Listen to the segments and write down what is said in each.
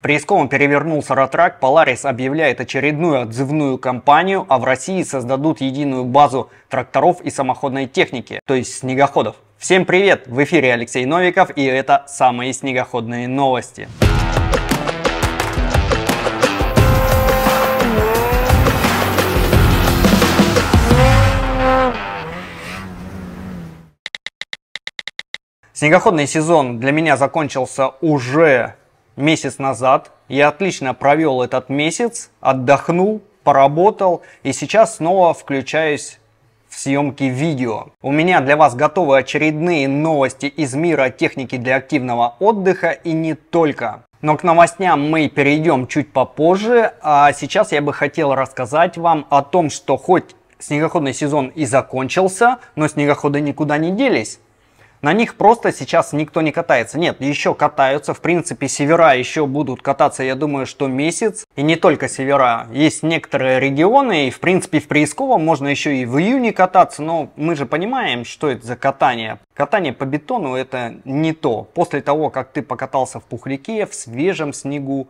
Преиском перевернулся Ротрак, Polaris объявляет очередную отзывную кампанию, а в России создадут единую базу тракторов и самоходной техники, то есть снегоходов. Всем привет! В эфире Алексей Новиков и это самые снегоходные новости. Снегоходный сезон для меня закончился уже месяц назад. Я отлично провел этот месяц, отдохнул, поработал и сейчас снова включаюсь в съемки видео. У меня для вас готовы очередные новости из мира техники для активного отдыха и не только. Но к новостям мы перейдем чуть попозже, а сейчас я бы хотел рассказать вам о том, что хоть снегоходный сезон и закончился, но снегоходы никуда не делись. На них просто сейчас никто не катается. Нет, еще катаются. В принципе, севера еще будут кататься, я думаю, что месяц. И не только севера. Есть некоторые регионы, и в принципе в Приисковом можно еще и в июне кататься, но мы же понимаем, что это за катание. Катание по бетону это не то. После того, как ты покатался в пухляке, в свежем снегу,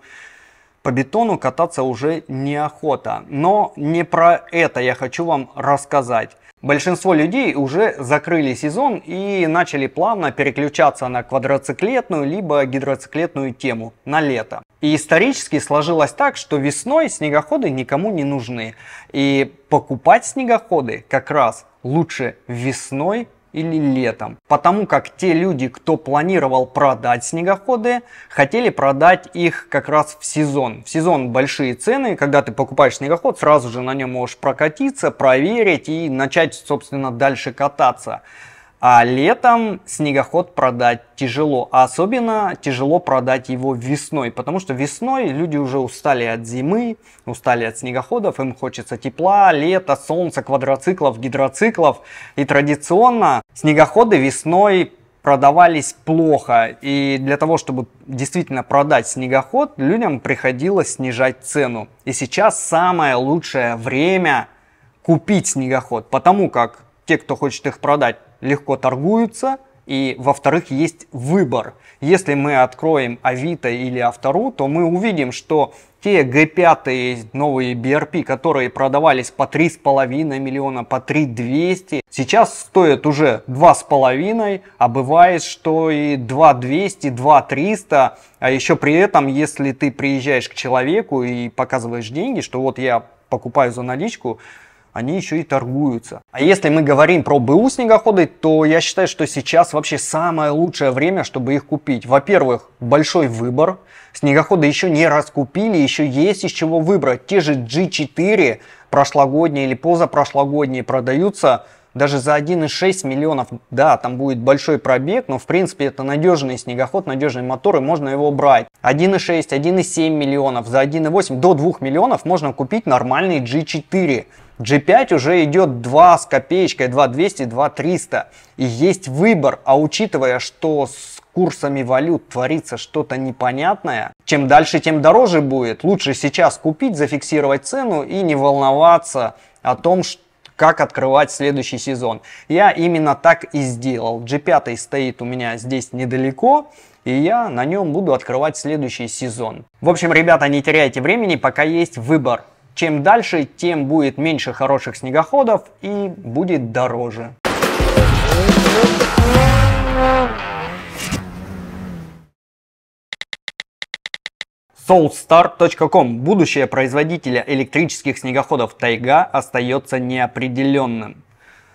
по бетону кататься уже неохота. Но не про это я хочу вам рассказать. Большинство людей уже закрыли сезон и начали плавно переключаться на квадроциклетную либо гидроциклетную тему на лето. И исторически сложилось так, что весной снегоходы никому не нужны. И покупать снегоходы как раз лучше весной или летом, потому как те люди, кто планировал продать снегоходы, хотели продать их как раз в сезон. В сезон большие цены, когда ты покупаешь снегоход, сразу же на нем можешь прокатиться, проверить и начать, собственно, дальше кататься. А летом снегоход продать тяжело, а особенно тяжело продать его весной, потому что весной люди уже устали от зимы, устали от снегоходов, им хочется тепла, лета, солнца, квадроциклов, гидроциклов. И традиционно снегоходы весной продавались плохо, и для того, чтобы действительно продать снегоход, людям приходилось снижать цену. И сейчас самое лучшее время купить снегоход, потому как те, кто хочет их продать, легко торгуются, и, во-вторых, есть выбор. Если мы откроем Авито или Автору, то мы увидим, что те G5 новые BRP, которые продавались по 3,5 миллиона, по 3200, сейчас стоят уже 2,5, а бывает, что и 2200, 2300, а еще при этом, если ты приезжаешь к человеку и показываешь деньги, что вот я покупаю за наличку, они еще и торгуются. А если мы говорим про БУ снегоходы, то я считаю, что сейчас вообще самое лучшее время, чтобы их купить. Во-первых, большой выбор. Снегоходы еще не раскупили, еще есть из чего выбрать. Те же G4 прошлогодние или позапрошлогодние продаются даже за 1,6 миллионов, да, там будет большой пробег, но в принципе это надежный снегоход, надежный мотор, и можно его брать. 1,6, 1,7 миллионов, за 1,8 до 2 миллионов можно купить нормальный G4. G5 уже идет 2 с копеечкой, 2200, 2300. И есть выбор, а учитывая, что с курсами валют творится что-то непонятное, чем дальше, тем дороже будет. Лучше сейчас купить, зафиксировать цену и не волноваться о том, что как открывать следующий сезон. Я именно так и сделал. G5 стоит у меня здесь недалеко, и я на нем буду открывать следующий сезон. В общем, ребята, не теряйте времени, пока есть выбор. Чем дальше, тем будет меньше хороших снегоходов и будет дороже. Thank Soulstar.com. Будущее производителя электрических снегоходов «Тайга» остается неопределенным.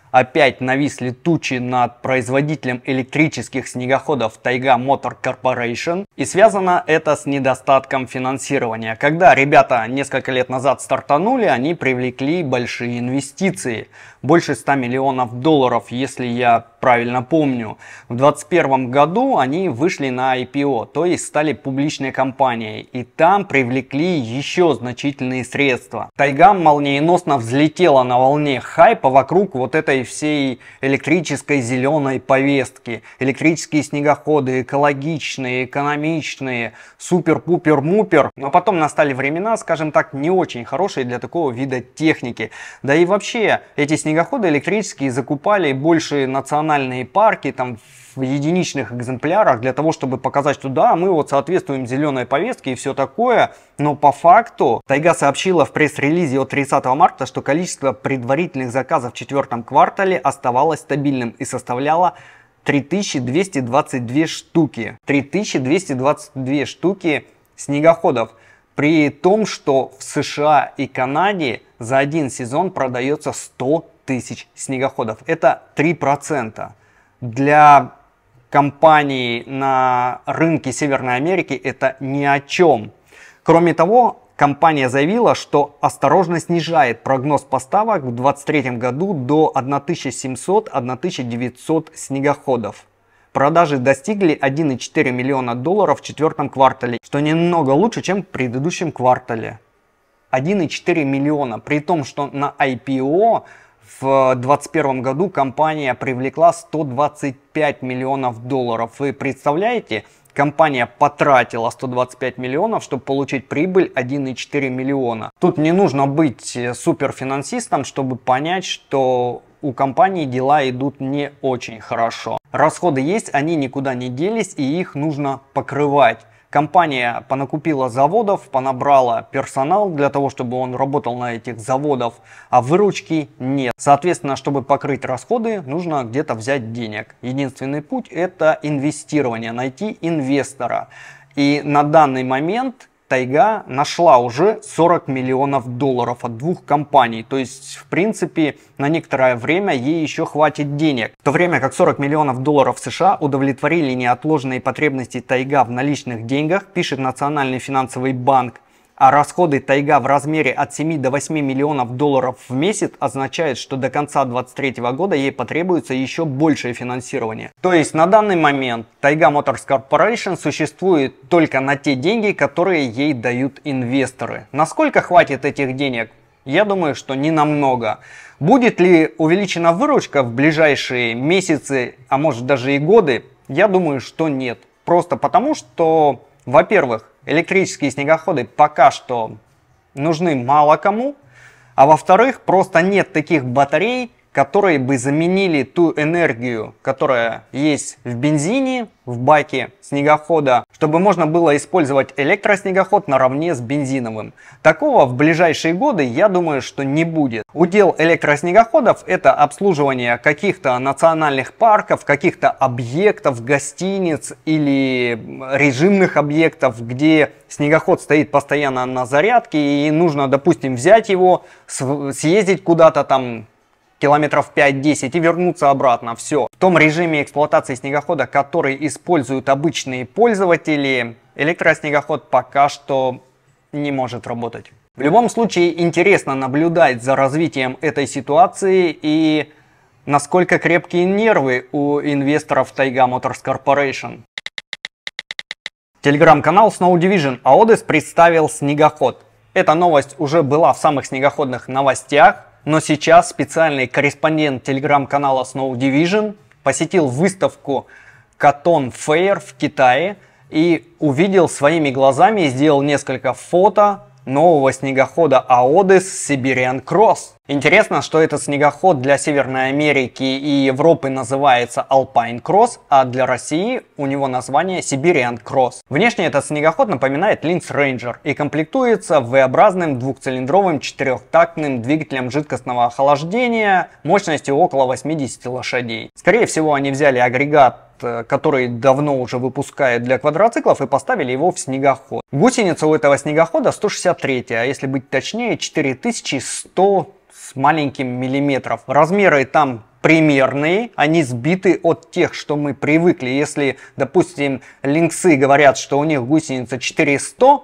Опять нависли тучи над производителем электрических снегоходов Тайга Motor Corporation. И связано это с недостатком финансирования. Когда ребята несколько лет назад стартанули, они привлекли большие инвестиции. Больше 100 миллионов долларов, если я правильно помню. В 2021 году они вышли на IPO, то есть стали публичной компанией, и там привлекли еще значительные средства. Тайга молниеносно взлетела на волне хайпа вокруг вот этой всей электрической зеленой повестки. Электрические снегоходы, экологичные, экономичные, супер-пупер-мупер. Но потом настали времена, скажем так, не очень хорошие для такого вида техники. Да и вообще, эти снегоходы электрические закупали больше национальные национальные парки там в единичных экземплярах для того, чтобы показать, что да, мы вот соответствуем зеленой повестке и все такое, но по факту Тайга сообщила в пресс-релизе от 30 марта, что количество предварительных заказов в четвертом квартале оставалось стабильным и составляло 3222 штуки. 3222 штуки снегоходов. При том, что в США и Канаде за один сезон продается 100 тысяч снегоходов. Это 3%. Для компаний на рынке Северной Америки это ни о чем. Кроме того, компания заявила, что осторожно снижает прогноз поставок в 2023 году до 1700-1900 снегоходов. Продажи достигли 1,4 миллиона долларов в четвертом квартале, что немного лучше, чем в предыдущем квартале. 1,4 миллиона, при том, что на IPO в 2021 году компания привлекла 125 миллионов долларов. Вы представляете, компания потратила 125 миллионов, чтобы получить прибыль 1,4 миллиона. Тут не нужно быть э, суперфинансистом, чтобы понять, что у компании дела идут не очень хорошо. Расходы есть, они никуда не делись и их нужно покрывать. Компания понакупила заводов, понабрала персонал для того, чтобы он работал на этих заводов, а выручки нет. Соответственно, чтобы покрыть расходы, нужно где-то взять денег. Единственный путь – это инвестирование, найти инвестора. И на данный момент – Тайга нашла уже 40 миллионов долларов от двух компаний. То есть, в принципе, на некоторое время ей еще хватит денег. В то время как 40 миллионов долларов США удовлетворили неотложные потребности Тайга в наличных деньгах, пишет Национальный финансовый банк а расходы тайга в размере от 7 до 8 миллионов долларов в месяц означает, что до конца 2023 года ей потребуется еще большее финансирование. То есть на данный момент Тайга Motors Corporation существует только на те деньги, которые ей дают инвесторы. Насколько хватит этих денег? Я думаю, что не намного. Будет ли увеличена выручка в ближайшие месяцы, а может даже и годы? Я думаю, что нет. Просто потому, что, во-первых, электрические снегоходы пока что нужны мало кому, а во-вторых, просто нет таких батарей, которые бы заменили ту энергию, которая есть в бензине, в баке снегохода, чтобы можно было использовать электроснегоход наравне с бензиновым. Такого в ближайшие годы, я думаю, что не будет. Удел электроснегоходов – это обслуживание каких-то национальных парков, каких-то объектов, гостиниц или режимных объектов, где снегоход стоит постоянно на зарядке и нужно, допустим, взять его, съездить куда-то там, километров 5-10 и вернуться обратно. Все. В том режиме эксплуатации снегохода, который используют обычные пользователи, электроснегоход пока что не может работать. В любом случае интересно наблюдать за развитием этой ситуации и насколько крепкие нервы у инвесторов Тайга Motors Corporation. Телеграм-канал Snow Division Aodis представил снегоход. Эта новость уже была в самых снегоходных новостях, но сейчас специальный корреспондент телеграм-канала Snow Division посетил выставку Cotton Fair в Китае и увидел своими глазами, и сделал несколько фото нового снегохода Аодес Siberian Кросс. Интересно, что этот снегоход для Северной Америки и Европы называется Alpine Cross, а для России у него название Siberian Кросс. Внешне этот снегоход напоминает Linz Ranger и комплектуется V-образным двухцилиндровым четырехтактным двигателем жидкостного охлаждения мощностью около 80 лошадей. Скорее всего, они взяли агрегат Э, который давно уже выпускает для квадроциклов, и поставили его в снегоход. Гусеница у этого снегохода 163, а если быть точнее, 4100 с маленьким миллиметров. Размеры там примерные, они сбиты от тех, что мы привыкли. Если, допустим, линксы говорят, что у них гусеница 400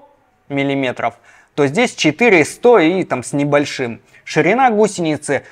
миллиметров, то здесь 400 и там с небольшим. Ширина гусеницы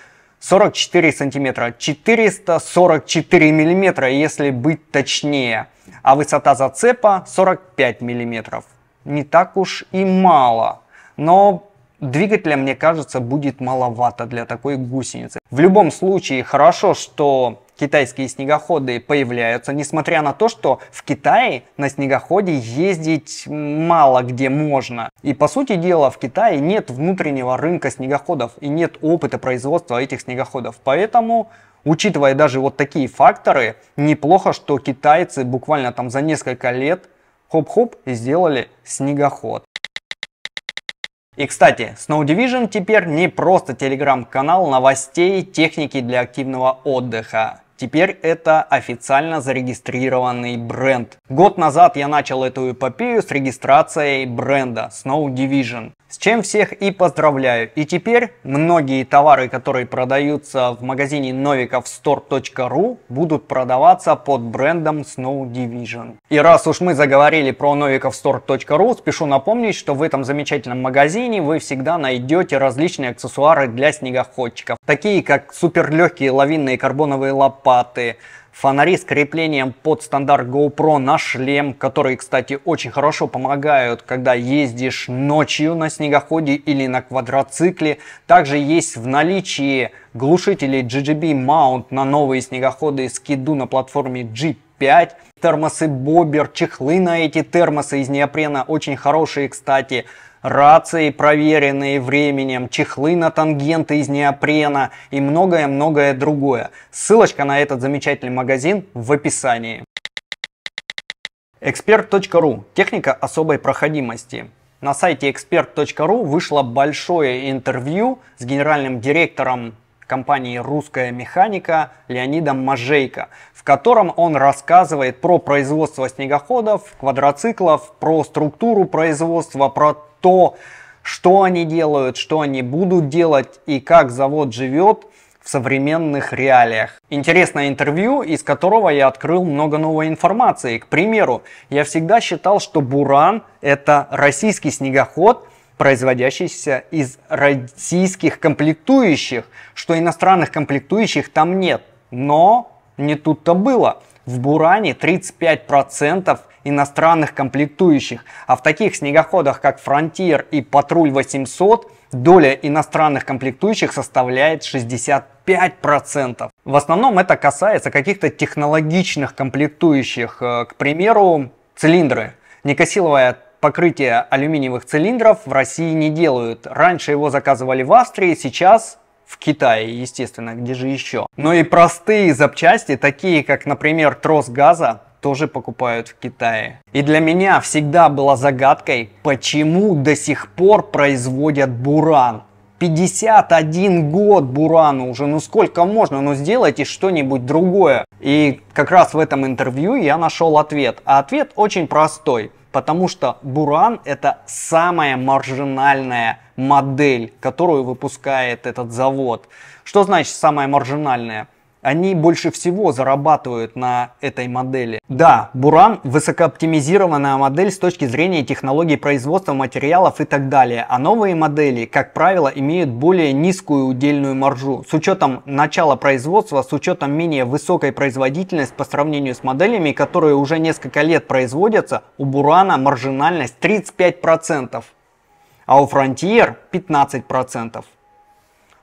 44 сантиметра, 444 миллиметра, если быть точнее. А высота зацепа 45 миллиметров. Не так уж и мало. Но двигателя, мне кажется, будет маловато для такой гусеницы. В любом случае, хорошо, что китайские снегоходы появляются, несмотря на то, что в Китае на снегоходе ездить мало где можно. И по сути дела в Китае нет внутреннего рынка снегоходов и нет опыта производства этих снегоходов. Поэтому учитывая даже вот такие факторы, неплохо, что китайцы буквально там за несколько лет хоп-хоп сделали снегоход. И, кстати, Snow Division теперь не просто телеграм-канал новостей техники для активного отдыха. Теперь это официально зарегистрированный бренд. Год назад я начал эту эпопею с регистрацией бренда Snow Division. С чем всех и поздравляю. И теперь многие товары, которые продаются в магазине novikovstore.ru, будут продаваться под брендом Snow Division. И раз уж мы заговорили про novikovstore.ru, спешу напомнить, что в этом замечательном магазине вы всегда найдете различные аксессуары для снегоходчиков. Такие как суперлегкие лавинные карбоновые лопаты, фонари с креплением под стандарт GoPro на шлем, которые, кстати, очень хорошо помогают, когда ездишь ночью на снегоходе или на квадроцикле. Также есть в наличии глушители GGB Mount на новые снегоходы скиду на платформе Jeep 5. Термосы Бобер, чехлы на эти термосы из неопрена очень хорошие, кстати. Рации, проверенные временем, чехлы на тангенты из неопрена и многое-многое другое. Ссылочка на этот замечательный магазин в описании. expert.ru Техника особой проходимости. На сайте expert.ru вышло большое интервью с генеральным директором компании «Русская механика» Леонидом Мажейко котором он рассказывает про производство снегоходов, квадроциклов, про структуру производства, про то, что они делают, что они будут делать и как завод живет в современных реалиях. Интересное интервью, из которого я открыл много новой информации. К примеру, я всегда считал, что Буран – это российский снегоход, производящийся из российских комплектующих, что иностранных комплектующих там нет. Но не тут-то было. В Буране 35% иностранных комплектующих, а в таких снегоходах, как Frontier и Патруль 800, доля иностранных комплектующих составляет 65%. В основном это касается каких-то технологичных комплектующих, э, к примеру, цилиндры. Некосиловая покрытие алюминиевых цилиндров в России не делают. Раньше его заказывали в Австрии, сейчас в Китае, естественно, где же еще. Но ну и простые запчасти, такие как, например, трос газа, тоже покупают в Китае. И для меня всегда была загадкой, почему до сих пор производят буран. 51 год Бурану уже, ну сколько можно, ну сделайте что-нибудь другое. И как раз в этом интервью я нашел ответ. А ответ очень простой потому что Буран это самая маржинальная модель, которую выпускает этот завод. Что значит самая маржинальная? они больше всего зарабатывают на этой модели. Да, Буран – высокооптимизированная модель с точки зрения технологий производства материалов и так далее, а новые модели, как правило, имеют более низкую удельную маржу. С учетом начала производства, с учетом менее высокой производительности по сравнению с моделями, которые уже несколько лет производятся, у Бурана маржинальность 35%, а у Frontier 15%.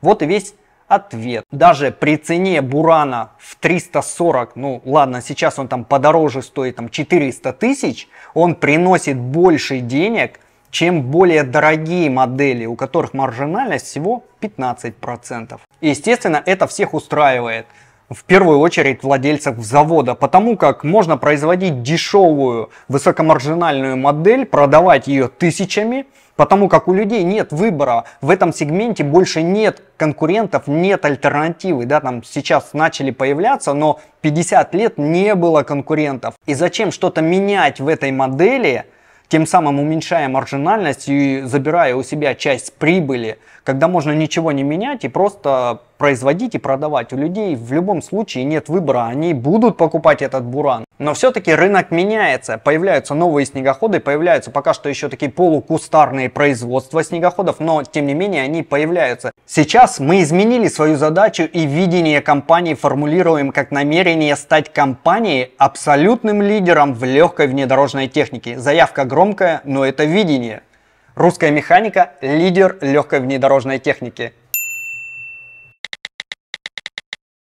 Вот и весь ответ. Даже при цене Бурана в 340, ну ладно, сейчас он там подороже стоит, там 400 тысяч, он приносит больше денег, чем более дорогие модели, у которых маржинальность всего 15%. И, естественно, это всех устраивает. В первую очередь владельцев завода, потому как можно производить дешевую высокомаржинальную модель, продавать ее тысячами – Потому как у людей нет выбора, в этом сегменте больше нет конкурентов, нет альтернативы. Да, там сейчас начали появляться, но 50 лет не было конкурентов. И зачем что-то менять в этой модели – тем самым уменьшая маржинальность и забирая у себя часть прибыли, когда можно ничего не менять и просто производить и продавать. У людей в любом случае нет выбора, они будут покупать этот буран. Но все-таки рынок меняется, появляются новые снегоходы, появляются пока что еще такие полукустарные производства снегоходов, но тем не менее они появляются. Сейчас мы изменили свою задачу и видение компании формулируем как намерение стать компанией абсолютным лидером в легкой внедорожной технике. Заявка громкое, но это видение. Русская механика – лидер легкой внедорожной техники.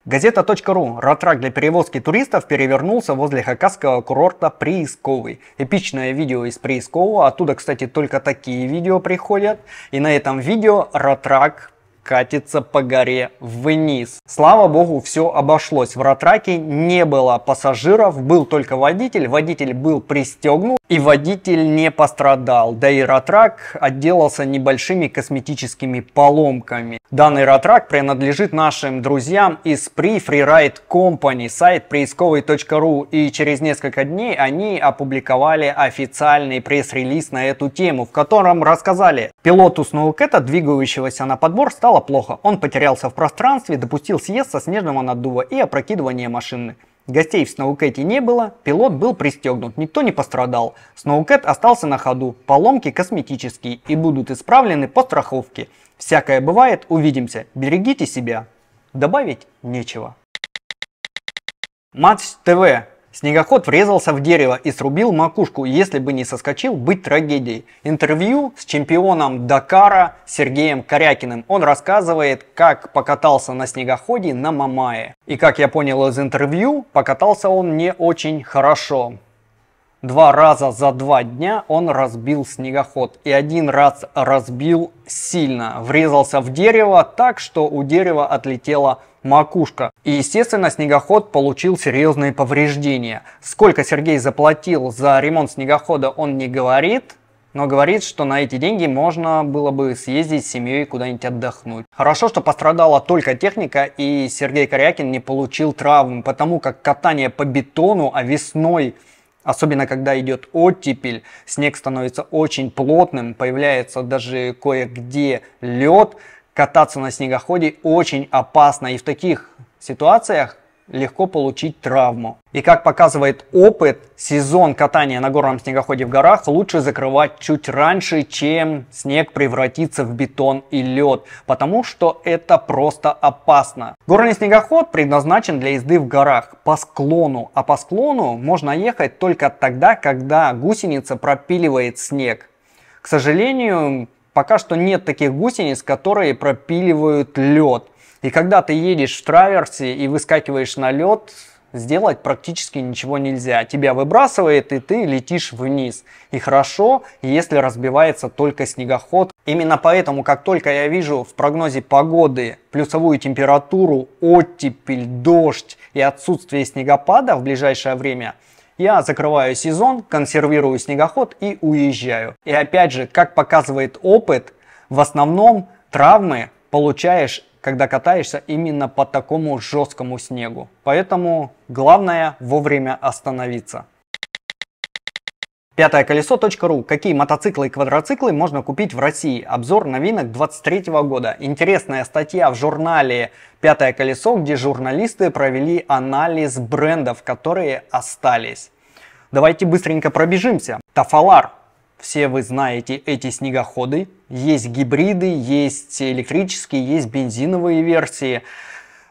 Газета.ру. Ратрак для перевозки туристов перевернулся возле хакасского курорта Приисковый. Эпичное видео из Приискового. Оттуда, кстати, только такие видео приходят. И на этом видео Ратрак катится по горе вниз. Слава богу, все обошлось. В Ратраке не было пассажиров, был только водитель. Водитель был пристегнут и водитель не пострадал. Да и Ратрак отделался небольшими косметическими поломками. Данный Ратрак принадлежит нашим друзьям из Free Freeride Company, сайт приисковый.ру. И через несколько дней они опубликовали официальный пресс-релиз на эту тему, в котором рассказали, пилоту Сноукета, двигающегося на подбор, стал стало плохо. Он потерялся в пространстве, допустил съезд со снежного наддува и опрокидывание машины. Гостей в Сноукэте не было, пилот был пристегнут, никто не пострадал. Сноукет остался на ходу, поломки косметические и будут исправлены по страховке. Всякое бывает, увидимся, берегите себя. Добавить нечего. Матч ТВ Снегоход врезался в дерево и срубил макушку, если бы не соскочил, быть трагедией. Интервью с чемпионом Дакара Сергеем Корякиным. Он рассказывает, как покатался на снегоходе на Мамае. И как я понял из интервью, покатался он не очень хорошо. Два раза за два дня он разбил снегоход. И один раз разбил сильно. Врезался в дерево так, что у дерева отлетела макушка. И, естественно, снегоход получил серьезные повреждения. Сколько Сергей заплатил за ремонт снегохода, он не говорит, но говорит, что на эти деньги можно было бы съездить с семьей куда-нибудь отдохнуть. Хорошо, что пострадала только техника, и Сергей Корякин не получил травм, потому как катание по бетону, а весной Особенно, когда идет оттепель, снег становится очень плотным, появляется даже кое-где лед. Кататься на снегоходе очень опасно. И в таких ситуациях легко получить травму. И как показывает опыт, сезон катания на горном снегоходе в горах лучше закрывать чуть раньше, чем снег превратится в бетон и лед, потому что это просто опасно. Горный снегоход предназначен для езды в горах по склону, а по склону можно ехать только тогда, когда гусеница пропиливает снег. К сожалению, пока что нет таких гусениц, которые пропиливают лед. И когда ты едешь в траверсе и выскакиваешь на лед, сделать практически ничего нельзя. Тебя выбрасывает, и ты летишь вниз. И хорошо, если разбивается только снегоход. Именно поэтому, как только я вижу в прогнозе погоды плюсовую температуру, оттепель, дождь и отсутствие снегопада в ближайшее время, я закрываю сезон, консервирую снегоход и уезжаю. И опять же, как показывает опыт, в основном травмы получаешь когда катаешься именно по такому жесткому снегу. Поэтому главное вовремя остановиться. Пятое колесо.ру. Какие мотоциклы и квадроциклы можно купить в России? Обзор новинок 23 года. Интересная статья в журнале «Пятое колесо», где журналисты провели анализ брендов, которые остались. Давайте быстренько пробежимся. Тафалар все вы знаете эти снегоходы. Есть гибриды, есть электрические, есть бензиновые версии.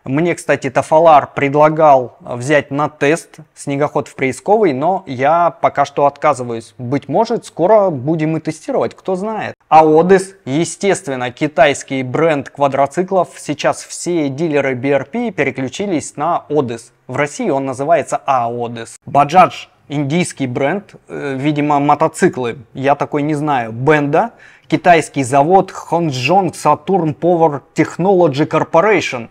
Мне, кстати, Тафалар предлагал взять на тест снегоход в Приисковый, но я пока что отказываюсь. Быть может, скоро будем и тестировать, кто знает. А Одес, естественно, китайский бренд квадроциклов. Сейчас все дилеры BRP переключились на Одес. В России он называется Аодес. Баджадж индийский бренд, э, видимо, мотоциклы, я такой не знаю, бенда, китайский завод Хонджонг Сатурн Power Technology Corporation.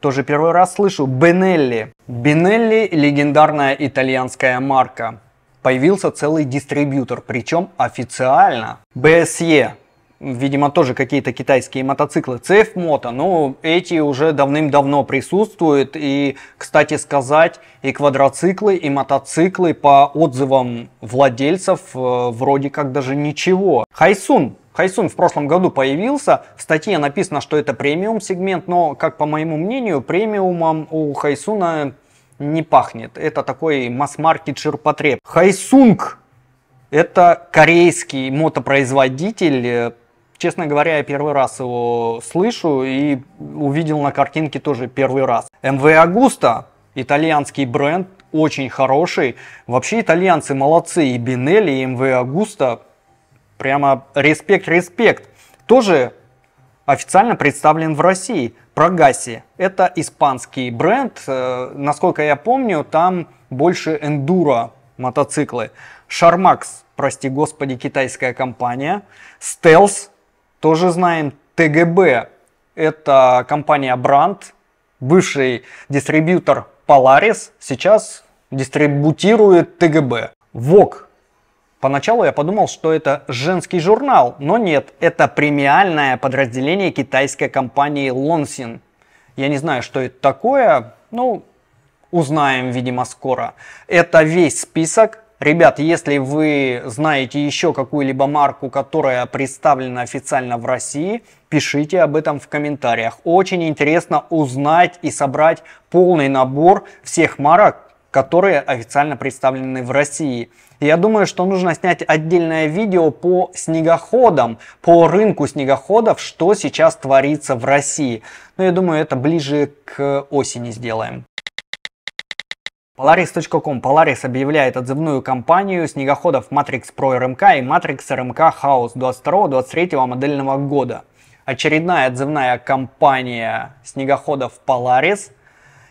Тоже первый раз слышу. Бенелли. Бенелли – легендарная итальянская марка. Появился целый дистрибьютор, причем официально. BSE видимо, тоже какие-то китайские мотоциклы. CF Moto, но эти уже давным-давно присутствуют. И, кстати сказать, и квадроциклы, и мотоциклы по отзывам владельцев э, вроде как даже ничего. Хайсун. Хайсун в прошлом году появился, в статье написано, что это премиум сегмент, но, как по моему мнению, премиумом у Хайсуна не пахнет. Это такой масс-маркет ширпотреб. Хайсунг это корейский мотопроизводитель, э, Честно говоря, я первый раз его слышу и увидел на картинке тоже первый раз. МВ Агуста, итальянский бренд, очень хороший. Вообще итальянцы молодцы, и Бинелли, и МВ Агуста. Прямо респект-респект. Тоже официально представлен в России. Прогаси. Это испанский бренд. Э, насколько я помню, там больше эндуро мотоциклы. Шармакс, прости господи, китайская компания. Стелс тоже знаем ТГБ. Это компания Бранд, бывший дистрибьютор Polaris, сейчас дистрибутирует ТГБ. ВОК. Поначалу я подумал, что это женский журнал, но нет, это премиальное подразделение китайской компании Lonsin. Я не знаю, что это такое, ну, узнаем, видимо, скоро. Это весь список Ребят, если вы знаете еще какую-либо марку, которая представлена официально в России, пишите об этом в комментариях. Очень интересно узнать и собрать полный набор всех марок, которые официально представлены в России. Я думаю, что нужно снять отдельное видео по снегоходам, по рынку снегоходов, что сейчас творится в России. Но я думаю, это ближе к осени сделаем. Polaris.com Polaris объявляет отзывную кампанию снегоходов Matrix Pro RMK и Matrix RMK House 22-23 модельного года. Очередная отзывная кампания снегоходов Polaris,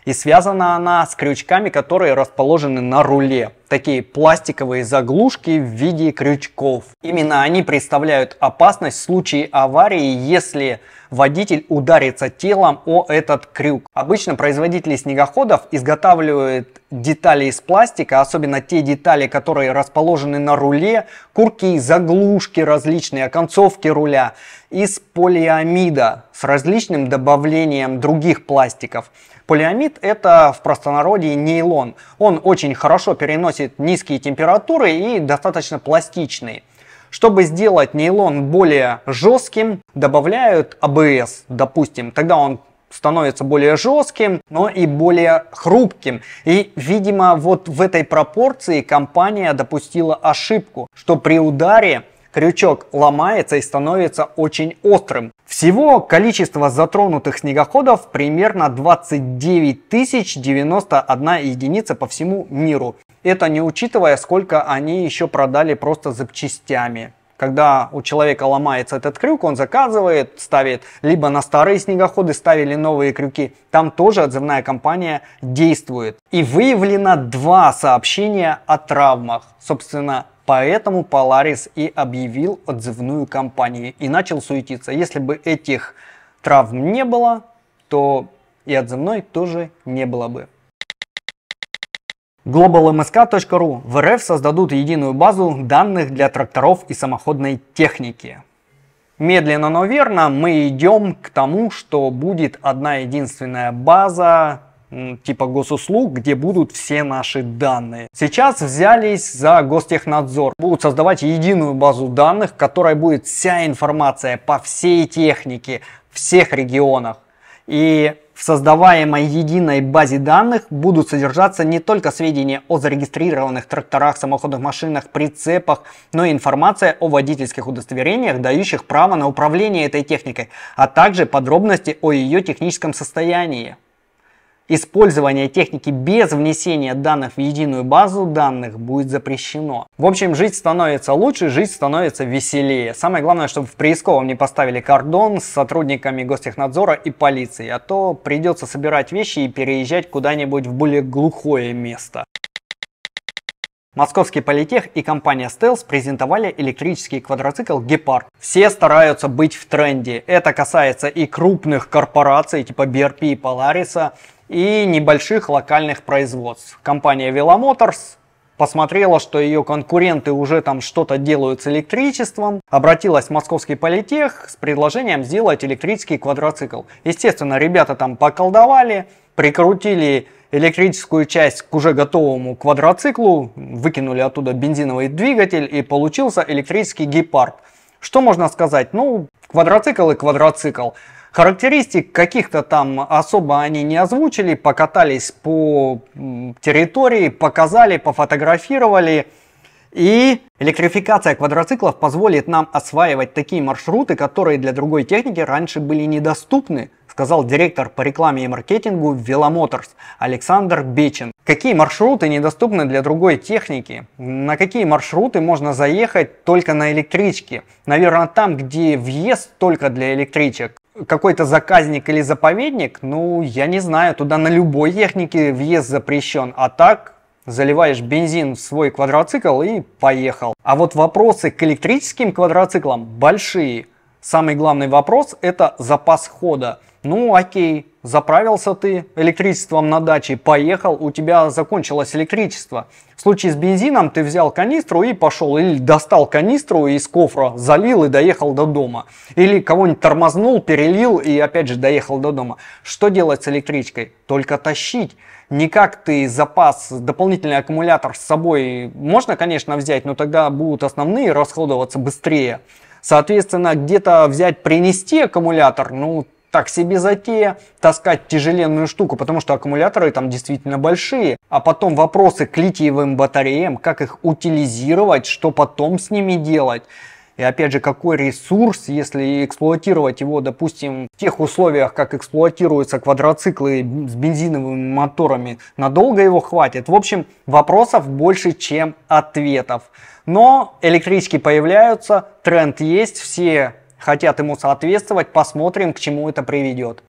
и связана она с крючками, которые расположены на руле такие пластиковые заглушки в виде крючков. Именно они представляют опасность в случае аварии, если водитель ударится телом о этот крюк. Обычно производители снегоходов изготавливают детали из пластика, особенно те детали, которые расположены на руле, курки, заглушки различные, оконцовки руля, из полиамида с различным добавлением других пластиков. Полиамид это в простонародье нейлон. Он очень хорошо переносит переносит низкие температуры и достаточно пластичный. Чтобы сделать нейлон более жестким, добавляют АБС, допустим. Тогда он становится более жестким, но и более хрупким. И, видимо, вот в этой пропорции компания допустила ошибку, что при ударе крючок ломается и становится очень острым. Всего количество затронутых снегоходов примерно 29 091 единица по всему миру. Это не учитывая, сколько они еще продали просто запчастями. Когда у человека ломается этот крюк, он заказывает, ставит либо на старые снегоходы, ставили новые крюки. Там тоже отзывная компания действует. И выявлено два сообщения о травмах. Собственно, Поэтому Polaris и объявил отзывную кампанию и начал суетиться. Если бы этих травм не было, то и отзывной тоже не было бы. GlobalMSK.ru в РФ создадут единую базу данных для тракторов и самоходной техники. Медленно, но верно мы идем к тому, что будет одна единственная база типа госуслуг, где будут все наши данные. Сейчас взялись за гостехнадзор. Будут создавать единую базу данных, в которой будет вся информация по всей технике, всех регионах. И в создаваемой единой базе данных будут содержаться не только сведения о зарегистрированных тракторах, самоходных машинах, прицепах, но и информация о водительских удостоверениях, дающих право на управление этой техникой, а также подробности о ее техническом состоянии. Использование техники без внесения данных в единую базу данных будет запрещено. В общем, жить становится лучше, жить становится веселее. Самое главное, чтобы в Приисковом не поставили кордон с сотрудниками гостехнадзора и полиции, а то придется собирать вещи и переезжать куда-нибудь в более глухое место. Московский политех и компания Stealth презентовали электрический квадроцикл Гепард. Все стараются быть в тренде. Это касается и крупных корпораций типа BRP и Polaris, и небольших локальных производств. Компания Velomotor's посмотрела, что ее конкуренты уже там что-то делают с электричеством, обратилась в московский политех с предложением сделать электрический квадроцикл. Естественно, ребята там поколдовали, прикрутили электрическую часть к уже готовому квадроциклу, выкинули оттуда бензиновый двигатель и получился электрический гепард. Что можно сказать? Ну, квадроцикл и квадроцикл. Характеристик каких-то там особо они не озвучили, покатались по территории, показали, пофотографировали. И электрификация квадроциклов позволит нам осваивать такие маршруты, которые для другой техники раньше были недоступны сказал директор по рекламе и маркетингу Веломоторс Александр Бечин. Какие маршруты недоступны для другой техники? На какие маршруты можно заехать только на электричке? Наверное, там, где въезд только для электричек какой-то заказник или заповедник, ну, я не знаю, туда на любой технике въезд запрещен, а так заливаешь бензин в свой квадроцикл и поехал. А вот вопросы к электрическим квадроциклам большие. Самый главный вопрос – это запас хода. Ну окей, заправился ты электричеством на даче, поехал, у тебя закончилось электричество. В случае с бензином ты взял канистру и пошел, или достал канистру из кофра, залил и доехал до дома. Или кого-нибудь тормознул, перелил и опять же доехал до дома. Что делать с электричкой? Только тащить. Никак ты запас, дополнительный аккумулятор с собой можно, конечно, взять, но тогда будут основные расходоваться быстрее. Соответственно, где-то взять, принести аккумулятор, ну, так себе затея таскать тяжеленную штуку, потому что аккумуляторы там действительно большие. А потом вопросы к литиевым батареям, как их утилизировать, что потом с ними делать. И опять же, какой ресурс, если эксплуатировать его, допустим, в тех условиях, как эксплуатируются квадроциклы с бензиновыми моторами, надолго его хватит? В общем, вопросов больше, чем ответов. Но электрички появляются, тренд есть, все хотят ему соответствовать, посмотрим, к чему это приведет.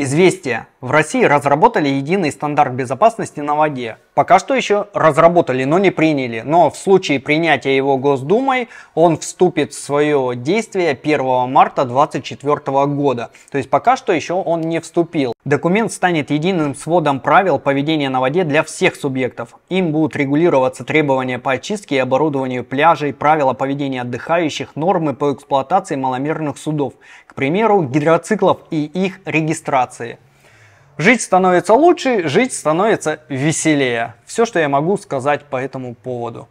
Известия. В России разработали единый стандарт безопасности на воде. Пока что еще разработали, но не приняли. Но в случае принятия его Госдумой он вступит в свое действие 1 марта 2024 года. То есть пока что еще он не вступил. Документ станет единым сводом правил поведения на воде для всех субъектов. Им будут регулироваться требования по очистке и оборудованию пляжей, правила поведения отдыхающих, нормы по эксплуатации маломерных судов, к примеру, гидроциклов и их регистрации коммуникации. Жить становится лучше, жить становится веселее. Все, что я могу сказать по этому поводу.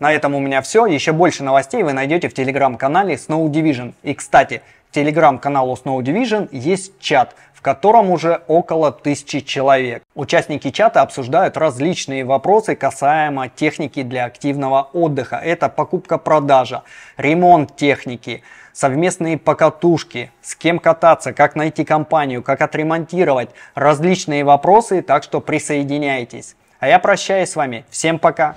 На этом у меня все. Еще больше новостей вы найдете в телеграм-канале Snow Division. И, кстати, телеграм-каналу Snow Division есть чат, котором уже около тысячи человек. Участники чата обсуждают различные вопросы касаемо техники для активного отдыха. Это покупка-продажа, ремонт техники, совместные покатушки, с кем кататься, как найти компанию, как отремонтировать, различные вопросы, так что присоединяйтесь. А я прощаюсь с вами. Всем пока!